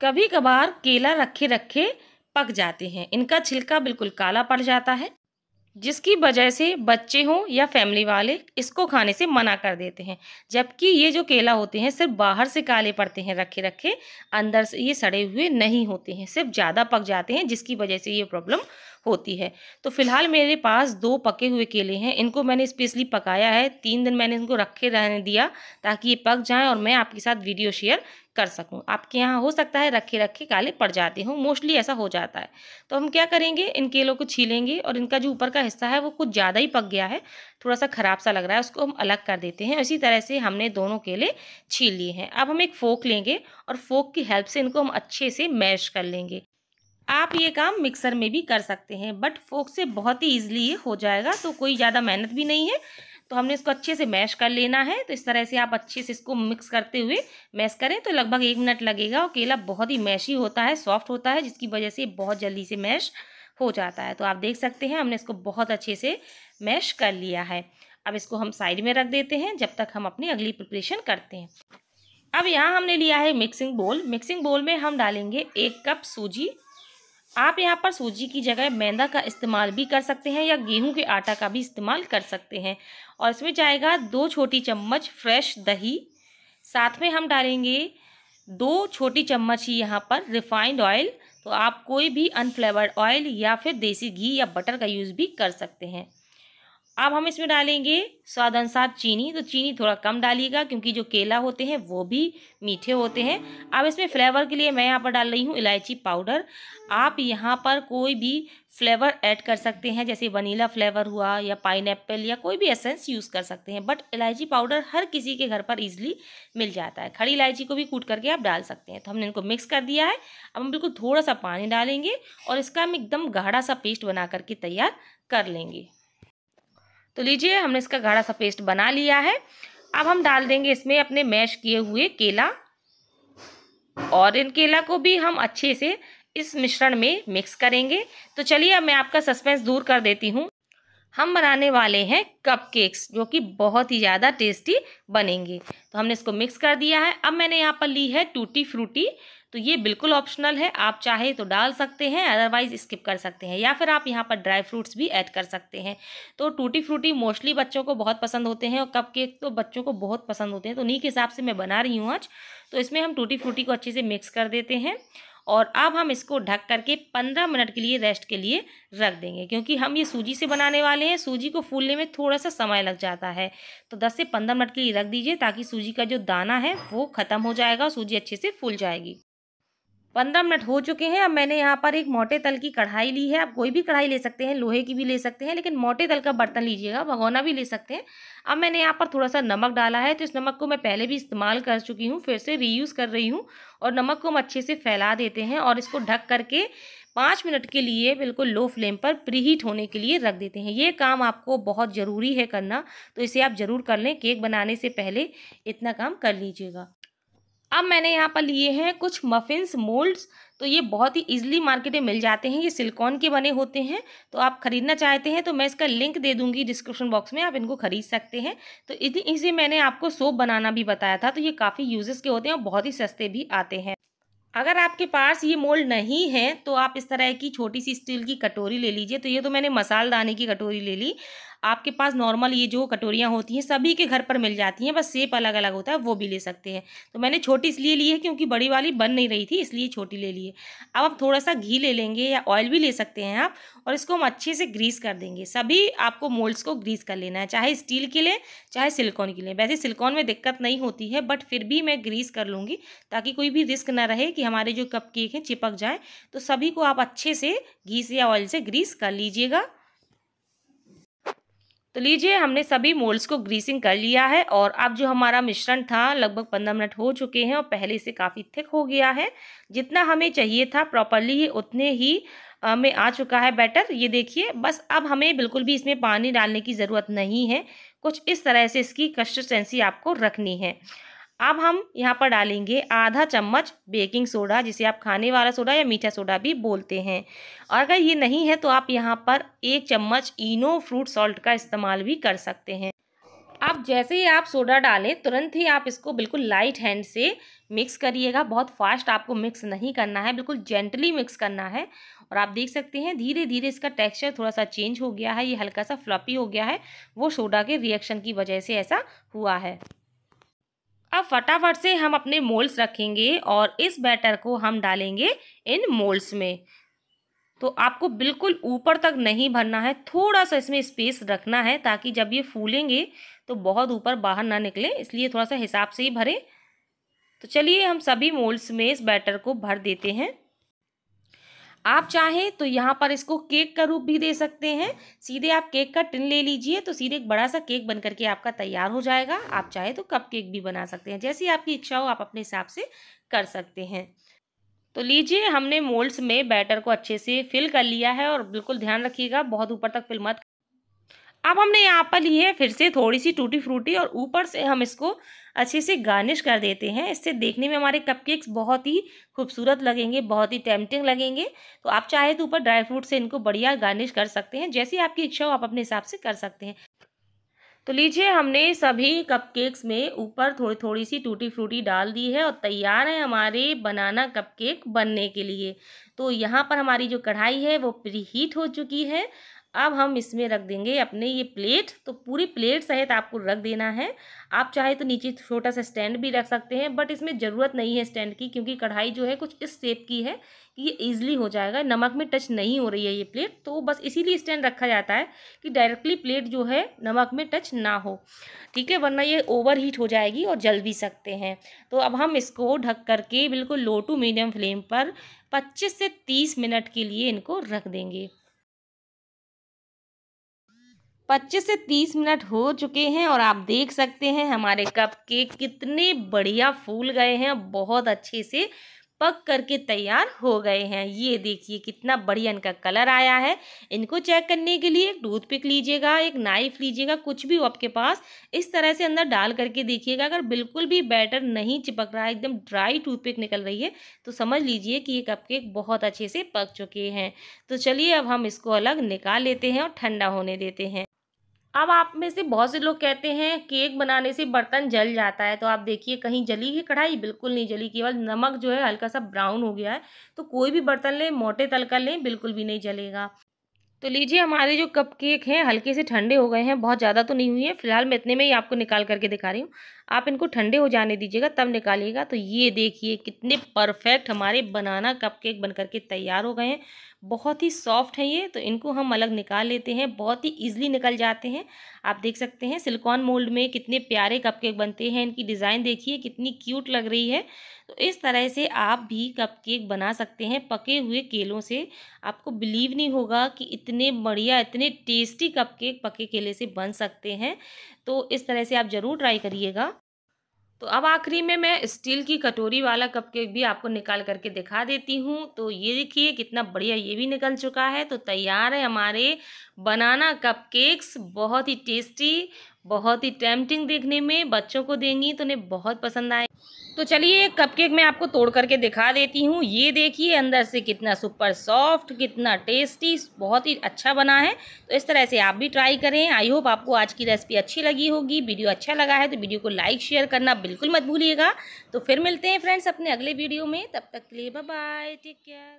कभी कभार केला रखे रखे पक जाते हैं इनका छिलका बिल्कुल काला पड़ जाता है जिसकी वजह से बच्चे हों या फैमिली वाले इसको खाने से मना कर देते हैं जबकि ये जो केला होते हैं सिर्फ बाहर से काले पड़ते हैं रखे रखे अंदर से ये सड़े हुए नहीं होते हैं सिर्फ ज़्यादा पक जाते हैं जिसकी वजह से ये प्रॉब्लम होती है तो फिलहाल मेरे पास दो पके हुए केले हैं इनको मैंने स्पेशली पकाया है तीन दिन मैंने इनको रखे रहने दिया ताकि ये पक जाएँ और मैं आपके साथ वीडियो शेयर कर सकूं आपके यहाँ हो सकता है रखे रखे काले पड़ जाते हों मोस्टली ऐसा हो जाता है तो हम क्या करेंगे इन केलों को छीलेंगे और इनका जो ऊपर का हिस्सा है वो कुछ ज़्यादा ही पक गया है थोड़ा सा ख़राब सा लग रहा है उसको हम अलग कर देते हैं इसी तरह से हमने दोनों केले छील लिए हैं अब हम एक फ़ोक लेंगे और फ़ोक की हेल्प से इनको हम अच्छे से मैश कर लेंगे आप ये काम मिक्सर में भी कर सकते हैं बट फोक से बहुत ही ईजिली ये हो जाएगा तो कोई ज़्यादा मेहनत भी नहीं है तो हमने इसको अच्छे से मैश कर लेना है तो इस तरह से आप अच्छे से इसको मिक्स करते हुए मैश करें तो लगभग एक मिनट लगेगा और केला बहुत ही मैशी होता है सॉफ्ट होता है जिसकी वजह से बहुत जल्दी से मैश हो जाता है तो आप देख सकते हैं हमने इसको बहुत अच्छे से मैश कर लिया है अब इसको हम साइड में रख देते हैं जब तक हम अपनी अगली प्रिपरेशन करते हैं अब यहाँ हमने लिया है मिक्सिंग बोल मिक्सिंग बोल में हम डालेंगे एक कप सूजी आप यहाँ पर सूजी की जगह मैदा का इस्तेमाल भी कर सकते हैं या गेहूं के आटा का भी इस्तेमाल कर सकते हैं और इसमें जाएगा दो छोटी चम्मच फ्रेश दही साथ में हम डालेंगे दो छोटी चम्मच ही यहाँ पर रिफाइंड ऑयल तो आप कोई भी अनफ्लेवर्ड ऑयल या फिर देसी घी या बटर का यूज़ भी कर सकते हैं अब हम इसमें डालेंगे स्वाद अनुसार चीनी तो चीनी थोड़ा कम डालिएगा क्योंकि जो केला होते हैं वो भी मीठे होते हैं अब इसमें फ्लेवर के लिए मैं यहाँ पर डाल रही हूँ इलायची पाउडर आप यहाँ पर कोई भी फ्लेवर ऐड कर सकते हैं जैसे वनीला फ्लेवर हुआ या पाइन या कोई भी एसेंस यूज़ कर सकते हैं बट इलायची पाउडर हर किसी के घर पर ईजिली मिल जाता है खड़ी इलायची को भी कूट करके आप डाल सकते हैं तो हमने इनको मिक्स कर दिया है अब हम बिल्कुल थोड़ा सा पानी डालेंगे और इसका हम एकदम गाढ़ा सा पेस्ट बना करके तैयार कर लेंगे तो लीजिए हमने इसका गाढ़ा सा पेस्ट बना लिया है अब हम डाल देंगे इसमें अपने मैश किए हुए केला और इन केला को भी हम अच्छे से इस मिश्रण में मिक्स करेंगे तो चलिए अब मैं आपका सस्पेंस दूर कर देती हूँ हम बनाने वाले हैं कपकेक्स जो कि बहुत ही ज़्यादा टेस्टी बनेंगे तो हमने इसको मिक्स कर दिया है अब मैंने यहाँ पर ली है टूटी फ्रूटी तो ये बिल्कुल ऑप्शनल है आप चाहे तो डाल सकते हैं अदरवाइज स्किप कर सकते हैं या फिर आप यहाँ पर ड्राई फ्रूट्स भी ऐड कर सकते हैं तो टूटी फ्रूटी मोस्टली बच्चों को बहुत पसंद होते हैं और कप केक तो बच्चों को बहुत पसंद होते हैं तो उन्हीं के हिसाब से मैं बना रही हूँ आज तो इसमें हम टूटी फ्रूटी को अच्छे से मिक्स कर देते हैं और अब हम इसको ढक करके पंद्रह मिनट के लिए रेस्ट के लिए रख देंगे क्योंकि हम ये सूजी से बनाने वाले हैं सूजी को फूलने में थोड़ा सा समय लग जाता है तो दस से पंद्रह मिनट के लिए रख दीजिए ताकि सूजी का जो दाना है वो ख़त्म हो जाएगा सूजी अच्छे से फूल जाएगी पंद्रह मिनट हो चुके हैं अब मैंने यहाँ पर एक मोटे तल की कढ़ाई ली है आप कोई भी कढ़ाई ले सकते हैं लोहे की भी ले सकते हैं लेकिन मोटे तल का बर्तन लीजिएगा भगोना भी ले सकते हैं अब मैंने यहाँ पर थोड़ा सा नमक डाला है तो इस नमक को मैं पहले भी इस्तेमाल कर चुकी हूँ फिर से रीयूज़ कर रही हूँ और नमक को हम अच्छे से फैला देते हैं और इसको ढक करके पाँच मिनट के लिए बिल्कुल लो फ्लेम पर प्रीहीट होने के लिए रख देते हैं ये काम आपको बहुत ज़रूरी है करना तो इसे आप ज़रूर कर लें केक बनाने से पहले इतना काम कर लीजिएगा अब मैंने यहाँ पर लिए हैं कुछ मफिन्स मोल्ड्स तो ये बहुत ही इजीली मार्केट में मिल जाते हैं ये सिलिकॉन के बने होते हैं तो आप खरीदना चाहते हैं तो मैं इसका लिंक दे दूंगी डिस्क्रिप्शन बॉक्स में आप इनको खरीद सकते हैं तो इतनी इसे मैंने आपको सोप बनाना भी बताया था तो ये काफ़ी यूजेस के होते हैं और बहुत ही सस्ते भी आते हैं अगर आपके पास ये मोल्ड नहीं है तो आप इस तरह की छोटी सी स्टील की कटोरी ले लीजिए तो ये तो मैंने मसालदाने की कटोरी ले ली आपके पास नॉर्मल ये जो कटोरियाँ होती हैं सभी के घर पर मिल जाती हैं बस सेप अलग अलग होता है वो भी ले सकते हैं तो मैंने छोटी इसलिए ली है क्योंकि बड़ी वाली बन नहीं रही थी इसलिए छोटी ले ली है अब आप थोड़ा सा घी ले लेंगे या ऑयल भी ले सकते हैं आप और इसको हम अच्छे से ग्रीस कर देंगे सभी आपको मोल्ड्स को ग्रीस कर लेना है चाहे स्टील के लिए चाहे सिलकॉन के लिए वैसे सिलकॉन में दिक्कत नहीं होती है बट फिर भी मैं ग्रीस कर लूँगी ताकि कोई भी रिस्क ना रहे कि हमारे जो कप केक हैं चिपक जाएँ तो सभी को आप अच्छे से घी से या ऑयल से ग्रीस कर लीजिएगा तो लीजिए हमने सभी मोल्ड्स को ग्रीसिंग कर लिया है और अब जो हमारा मिश्रण था लगभग पंद्रह मिनट हो चुके हैं और पहले से काफ़ी थिक हो गया है जितना हमें चाहिए था प्रॉपरली उतने ही में आ चुका है बैटर ये देखिए बस अब हमें बिल्कुल भी इसमें पानी डालने की ज़रूरत नहीं है कुछ इस तरह से इसकी कंसिस्टेंसी आपको रखनी है अब हम यहाँ पर डालेंगे आधा चम्मच बेकिंग सोडा जिसे आप खाने वाला सोडा या मीठा सोडा भी बोलते हैं और अगर ये नहीं है तो आप यहाँ पर एक चम्मच इनो फ्रूट सॉल्ट का इस्तेमाल भी कर सकते हैं अब जैसे ही आप सोडा डालें तुरंत ही आप इसको बिल्कुल लाइट हैंड से मिक्स करिएगा बहुत फास्ट आपको मिक्स नहीं करना है बिल्कुल जेंटली मिक्स करना है और आप देख सकते हैं धीरे धीरे इसका टेक्सचर थोड़ा सा चेंज हो गया है ये हल्का सा फ्लपी हो गया है वो सोडा के रिएक्शन की वजह से ऐसा हुआ है अब फटाफट से हम अपने मोल्स रखेंगे और इस बैटर को हम डालेंगे इन मोल्स में तो आपको बिल्कुल ऊपर तक नहीं भरना है थोड़ा सा इसमें स्पेस रखना है ताकि जब ये फूलेंगे तो बहुत ऊपर बाहर ना निकले इसलिए थोड़ा सा हिसाब से ही भरें तो चलिए हम सभी मोल्स में इस बैटर को भर देते हैं आप चाहें तो यहाँ पर इसको केक का रूप भी दे सकते हैं सीधे आप केक का टिन ले लीजिए तो सीधे एक बड़ा सा केक बन करके आपका तैयार हो जाएगा आप चाहे तो कप केक भी बना सकते हैं जैसी आपकी इच्छा हो आप अपने हिसाब से कर सकते हैं तो लीजिए हमने मोल्ड्स में बैटर को अच्छे से फिल कर लिया है और बिल्कुल ध्यान रखिएगा बहुत ऊपर तक फिल मत अब हमने यहाँ पर ली है फिर से थोड़ी सी टूटी फ्रूटी और ऊपर से हम इसको अच्छे से गार्निश कर देते हैं इससे देखने में हमारे कपकेक्स बहुत ही खूबसूरत लगेंगे बहुत ही टेम्पटिंग लगेंगे तो आप चाहे तो ऊपर ड्राई फ्रूट से इनको बढ़िया गार्निश कर सकते हैं जैसी आपकी इच्छा हो आप अपने हिसाब से कर सकते हैं तो लीजिए हमने सभी कपकेक्स में ऊपर थोड़ी थोड़ी सी टूटी फ्रूटी डाल दी है और तैयार है हमारे बनाना कपकेक बनने के लिए तो यहाँ पर हमारी जो कढ़ाई है वो प्री हीट हो चुकी है अब हम इसमें रख देंगे अपने ये प्लेट तो पूरी प्लेट सहित आपको रख देना है आप चाहे तो नीचे छोटा सा स्टैंड भी रख सकते हैं बट इसमें ज़रूरत नहीं है स्टैंड की क्योंकि कढ़ाई जो है कुछ इस शेप की है कि ये ईजिली हो जाएगा नमक में टच नहीं हो रही है ये प्लेट तो बस इसीलिए स्टैंड रखा जाता है कि डायरेक्टली प्लेट जो है नमक में टच ना हो ठीक है वरना ये ओवर हीट हो जाएगी और जल भी सकते हैं तो अब हम इसको ढक करके बिल्कुल लो टू मीडियम फ्लेम पर पच्चीस से तीस मिनट के लिए इनको रख देंगे 25 से 30 मिनट हो चुके हैं और आप देख सकते हैं हमारे कप केक कितने बढ़िया फूल गए हैं बहुत अच्छे से पक करके तैयार हो गए हैं ये देखिए कितना बढ़िया इनका कलर आया है इनको चेक करने के लिए एक टूथपिक लीजिएगा एक नाइफ लीजिएगा कुछ भी हो आपके पास इस तरह से अंदर डाल करके देखिएगा अगर बिल्कुल भी बैटर नहीं चिपक रहा है एकदम ड्राई टूथपिक निकल रही है तो समझ लीजिए कि ये कपकेक बहुत अच्छे से पक चुके हैं तो चलिए अब हम इसको अलग निकाल लेते हैं और ठंडा होने देते हैं अब आप में से बहुत से लोग कहते हैं केक बनाने से बर्तन जल जाता है तो आप देखिए कहीं जली है कढ़ाई बिल्कुल नहीं जली केवल नमक जो है हल्का सा ब्राउन हो गया है तो कोई भी बर्तन लें मोटे तल का लें बिल्कुल भी नहीं जलेगा तो लीजिए हमारे जो कप केक हैं हल्के से ठंडे हो गए हैं बहुत ज़्यादा तो नहीं हुई है फिलहाल मैं इतने में ही आपको निकाल करके दिखा रही हूँ आप इनको ठंडे हो जाने दीजिएगा तब निकालिएगा तो ये देखिए कितने परफेक्ट हमारे बनाना कप केक बन करके तैयार हो गए हैं बहुत ही सॉफ्ट है ये तो इनको हम अलग निकाल लेते हैं बहुत ही ईजिली निकल जाते हैं आप देख सकते हैं सिलिकॉन मोल्ड में कितने प्यारे कप केक बनते हैं इनकी डिज़ाइन देखिए कितनी क्यूट लग रही है तो इस तरह से आप भी कप केक बना सकते हैं पके हुए केलों से आपको बिलीव नहीं होगा कि इतने बढ़िया इतने टेस्टी कप केक पके केले से बन सकते हैं तो इस तरह से आप ज़रूर ट्राई करिएगा तो अब आखिरी में मैं स्टील की कटोरी वाला कप केक भी आपको निकाल करके दिखा देती हूँ तो ये देखिए कितना बढ़िया ये भी निकल चुका है तो तैयार है हमारे बनाना कप केक्स बहुत ही टेस्टी बहुत ही टेम्पटिंग देखने में बच्चों को देंगी तो उन्हें बहुत पसंद आए तो चलिए कपकेक मैं आपको तोड़ करके दिखा देती हूँ ये देखिए अंदर से कितना सुपर सॉफ्ट कितना टेस्टी बहुत ही अच्छा बना है तो इस तरह से आप भी ट्राई करें आई होप आपको आज की रेसिपी अच्छी लगी होगी वीडियो अच्छा लगा है तो वीडियो को लाइक शेयर करना बिल्कुल मत भूलिएगा तो फिर मिलते हैं फ्रेंड्स अपने अगले वीडियो में तब तक के लिए बाय टेक केयर